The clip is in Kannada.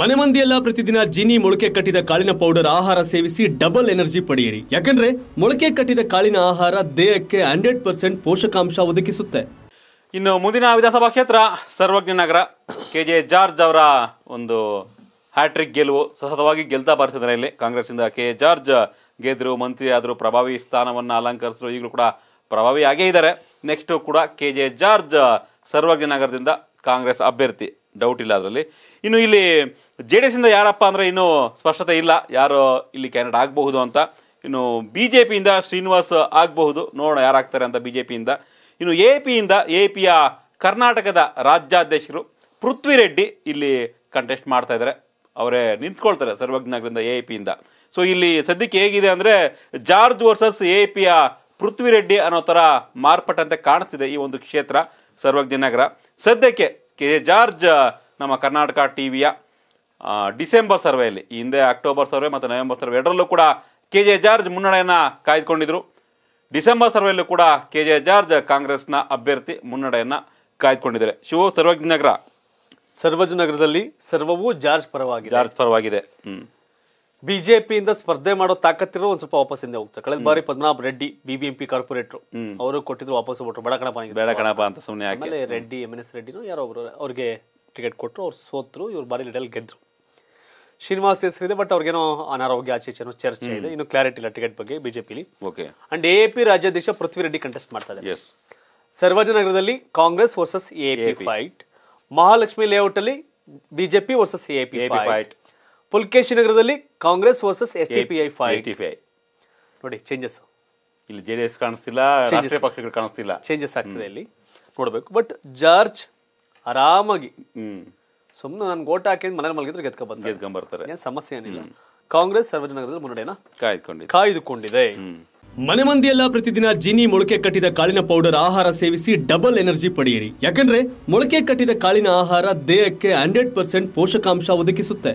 ಮನೆ ಮಂದಿಯೆಲ್ಲ ಪ್ರತಿದಿನ ಜಿನಿ ಮೊಳಕೆ ಕಟ್ಟಿದ ಕಾಳಿನ ಪೌಡರ್ ಆಹಾರ ಸೇವಿಸಿ ಡಬಲ್ ಎನರ್ಜಿ ಪಡೆಯಿರಿ ಯಾಕಂದ್ರೆ ಮೊಳಕೆ ಕಟ್ಟಿದ ಕಾಳಿನ ಆಹಾರ ದೇಹಕ್ಕೆ ಹಂಡ್ರೆಡ್ ಪರ್ಸೆಂಟ್ ಪೋಷಕಾಂಶ ಒದಗಿಸುತ್ತೆ ಇನ್ನು ಮುಂದಿನ ವಿಧಾನಸಭಾ ಕ್ಷೇತ್ರ Sarvagna Nagar K J George ಅವರ ಒಂದು ಹ್ಯಾಟ್ರಿಕ್ ಗೆಲುವು ಸತತವಾಗಿ ಗೆಲ್ತಾ ಬರ್ತಿದ್ದಾರೆ ಇಲ್ಲಿ ಇಂದ ಕೆ ಜಾರ್ಜ್ ಗೆದ್ರು ಮಂತ್ರಿ ಆದರೂ ಪ್ರಭಾವಿ ಸ್ಥಾನವನ್ನು ಅಲಂಕರಿಸಿದ್ರು ಈಗಲೂ ಕೂಡ ಪ್ರಭಾವಿ ಆಗೇ ಇದ್ದಾರೆ ನೆಕ್ಸ್ಟು ಕೂಡ ಕೆ ಜೆ ಜಾರ್ಜ್ ಸರ್ವಜ್ಞ ನಗರದಿಂದ ಕಾಂಗ್ರೆಸ್ ಅಭ್ಯರ್ಥಿ ಡೌಟ್ ಇಲ್ಲ ಅದರಲ್ಲಿ ಇನ್ನು ಇಲ್ಲಿ ಜೆ ಡಿ ಎಸ್ ಇಂದ ಯಾರಪ್ಪ ಅಂದರೆ ಇನ್ನೂ ಸ್ಪಷ್ಟತೆ ಇಲ್ಲ ಯಾರು ಇಲ್ಲಿ ಕ್ಯಾಂಡಿಡೇಟ್ ಆಗಬಹುದು ಅಂತ ಇನ್ನು ಬಿ ಜೆ ಪಿಯಿಂದ ಶ್ರೀನಿವಾಸ್ ಆಗಬಹುದು ನೋಡೋಣ ಯಾರಾಗ್ತಾರೆ ಅಂತ ಬಿ ಜೆ ಪಿಯಿಂದ ಇನ್ನು ಎ ಪಿಯಿಂದ ಎ ಪಿಯ ಕರ್ನಾಟಕದ ರಾಜ್ಯಾಧ್ಯಕ್ಷರು ಪೃಥ್ವಿ ರೆಡ್ಡಿ ಇಲ್ಲಿ ಕಂಟೆಸ್ಟ್ ಮಾಡ್ತಾ ಇದ್ದಾರೆ ಅವರೇ ನಿಂತ್ಕೊಳ್ತಾರೆ ನಗರದಿಂದ ಎ ಪಿಯಿಂದ ಸೊ ಇಲ್ಲಿ ಸದ್ಯಕ್ಕೆ ಹೇಗಿದೆ ಅಂದರೆ ಜಾರ್ಜ್ ವರ್ಸಸ್ ಎ ಪಿಯ ಪೃಥ್ವಿ ರೆಡ್ಡಿ ಅನ್ನೋ ಥರ ಮಾರ್ಪಟ್ಟಂತೆ ಕಾಣಿಸ್ತಿದೆ ಈ ಒಂದು ಕ್ಷೇತ್ರ ಸರ್ವಜ್ಞನಗರ ಸದ್ಯಕ್ಕೆ ಕೆ ಜಾರ್ಜ್ ನಮ್ಮ ಕರ್ನಾಟಕ ಟಿ ವಿಯ ಡಿಸೆಂಬರ್ ಸರ್ವೆಯಲ್ಲಿ ಹಿಂದೆ ಅಕ್ಟೋಬರ್ ಸರ್ವೆ ಮತ್ತು ನವೆಂಬರ್ ಸರ್ವೆ ಎರಡರಲ್ಲೂ ಕೂಡ ಕೆ ಜೆ ಜಾರ್ಜ್ ಮುನ್ನಡೆಯನ್ನು ಕಾಯ್ದುಕೊಂಡಿದ್ರು ಡಿಸೆಂಬರ್ ಸರ್ವೆಯಲ್ಲೂ ಕೂಡ ಕೆ ಜೆ ಜಾರ್ಜ್ ಕಾಂಗ್ರೆಸ್ನ ಅಭ್ಯರ್ಥಿ ಮುನ್ನಡೆಯನ್ನು ಕಾಯ್ದುಕೊಂಡಿದ್ದಾರೆ ಶಿವ ಸರ್ವಜ್ಞ ನಗರ ಸರ್ವಜ್ಞ ನಗರದಲ್ಲಿ ಸರ್ವವೂ ಜಾರ್ಜ್ ಪರವಾಗಿದೆ ಜಾರ್ಜ್ ಪರವಾಗಿದೆ ಹ್ಞೂ ಬಿಜೆಪಿಯಿಂದ ಸ್ಪರ್ಧೆ ಮಾಡೋ ತಾಕತ್ತಿರೋ ಒಂದ್ ಸ್ವಲ್ಪ ವಾಪಸ್ ಹಿಂದೆ ಹೋಗ್ತಾರೆ ಕಳೆದ ಬಾರಿ ಪದ್ಮನಾಭ ರೆಡ್ಡಿ ಬಿಬಿಎಂಪಿ ಕಾರ್ಪೊರೇಟರ್ ಅವರು ಕೊಟ್ಟಿದ್ರು ವಾಪಸ್ ಕೊಟ್ರು ಬಡ ಕಣಪ ಬೇಡ ಕಣಪ ಅಂತ ಸುಮ್ಮನೆ ಆಮೇಲೆ ರೆಡ್ಡಿ ಎಮ್ ಎನ್ ಎಸ್ ರೆಡ್ಡಿನೂ ಯಾರೋ ಒಬ್ರು ಅವ್ರಿಗೆ ಟಿಕೆಟ್ ಕೊಟ್ಟರು ಅವ್ರು ಸೋತ್ರು ಇವ್ರ ಬಾರಿ ಲಿಡಲ್ ಗೆದ್ರು ಶ್ರೀನಿವಾಸ್ ಹೆಸರಿದೆ ಬಟ್ ಅವ್ರಿಗೇನೋ ಅನಾರೋಗ್ಯ ಆಚೆ ಈಚೆನೋ ಚರ್ಚೆ ಇದೆ ಇನ್ನು ಕ್ಲಾರಿಟಿ ಇಲ್ಲ ಟಿಕೆಟ್ ಬಗ್ಗೆ ಬಿಜೆಪಿಲಿ ಓಕೆ ಅಂಡ್ ಎ ಪಿ ರಾಜ್ಯಾಧ್ಯಕ್ಷ ಪೃಥ್ವಿ ರೆಡ್ಡಿ ಕಂಟೆಸ್ಟ್ ಮಾಡ್ತಾ ಇದ್ದಾರೆ ಸರ್ವಜನಗರದಲ್ಲಿ Congress versus A P fight Mahalakshmi layout ಅಲ್ಲಿ BJP versus A P fight Pulakeshi ನಗರದಲ್ಲಿ Congress versus S D P I five ನೋಡಿ ಚೇಂಜಸ್ ಇಲ್ಲಿ ಜೆ ಡಿ ಎಸ್ ಕಾಣಿಸ್ತಿಲ್ಲ ರಾಷ್ಟ್ರೀಯ ಪಕ್ಷಗಳು ಕಾಣಿಸ್ತಿಲ್ಲ ಚೇಂಜಸ್ ಆಗ್ತದೆ ಇಲ್ಲಿ ನೋಡಬೇಕು ಬಟ್ ಜಾರ್ಜ್ ಆರಾಮಾಗಿ ಸುಮ್ಮನೆ ನಾನು ಓಟ್ ಹಾಕಿ ಮನೆ ಮಲಗಿದ್ರೆ ಗೆದ್ಕೊಂಡ್ಬಂದು ಗೆದ್ಕೊಂಡ್ಬರ್ತಾರೆ ಸಮಸ್ಯೆ ಏನಿಲ್ಲ ಕಾಂಗ್ರೆಸ್ ಸರ್ವಜನಗರದಲ್ಲಿ ಮುನ್ನಡೆಯನ್ನ ಕಾಯ್ದುಕೊಂಡಿದೆ ಕಾಯ್ದುಕೊಂಡಿದೆ ಮನೆ ಮಂದಿಯೆಲ್ಲ ಪ್ರತಿದಿನ ಜಿನಿ ಮೊಳಕೆ ಕಟ್ಟಿದ ಕಾಳಿನ ಪೌಡರ್ ಆಹಾರ ಸೇವಿಸಿ ಡಬಲ್ ಎನರ್ಜಿ ಪಡೆಯಿರಿ ಯಾಕಂದ್ರೆ ಮೊಳಕೆ ಕಟ್ಟಿದ ಕಾಳಿನ ಆಹಾರ ದೇಹಕ್ಕೆ ಹಂಡ್ರೆಡ್ ಪರ್ಸೆಂಟ್ ಪೋಷಕಾಂಶ ಒದಗಿಸುತ್ತೆ